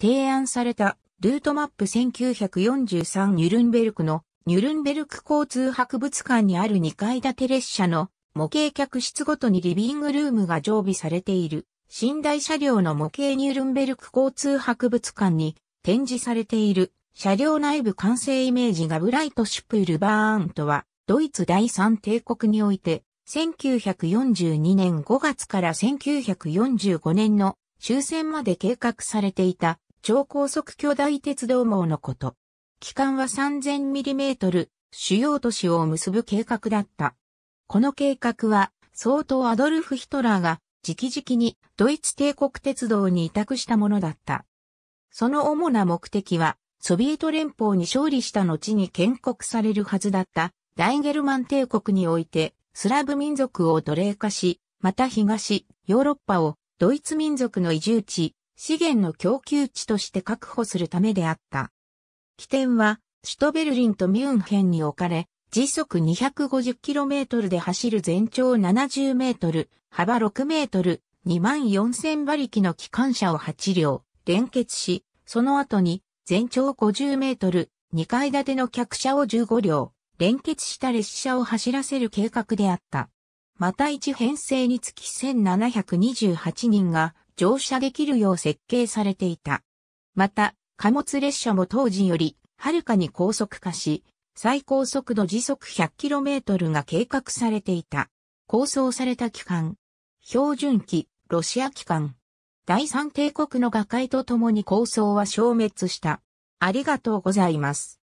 提案されたルートマップ1943ニュルンベルクのニュルンベルク交通博物館にある2階建て列車の模型客室ごとにリビングルームが常備されている寝台車両の模型ニュルンベルク交通博物館に展示されている車両内部完成イメージがブライトシュプルバーンとはドイツ第三帝国において1942年5月から1945年の終戦まで計画されていた超高速巨大鉄道網のこと。期間は 3000mm、主要都市を結ぶ計画だった。この計画は、相当アドルフ・ヒトラーが直々にドイツ帝国鉄道に委託したものだった。その主な目的は、ソビエト連邦に勝利した後に建国されるはずだった大ゲルマン帝国においてスラブ民族を奴隷化し、また東ヨーロッパをドイツ民族の移住地資源の供給地として確保するためであった。起点は、首都ベルリンとミュンヘンに置かれ、時速 250km で走る全長 70m、幅 6m、24000馬力の機関車を8両、連結し、その後に、全長 50m、2階建ての客車を15両、連結した列車を走らせる計画であった。また1編成につき1728人が乗車できるよう設計されていた。また、貨物列車も当時より、はるかに高速化し、最高速度時速 100km が計画されていた。構想された期間、標準機、ロシア機関。第三帝国の瓦解とともに構想は消滅した。ありがとうございます。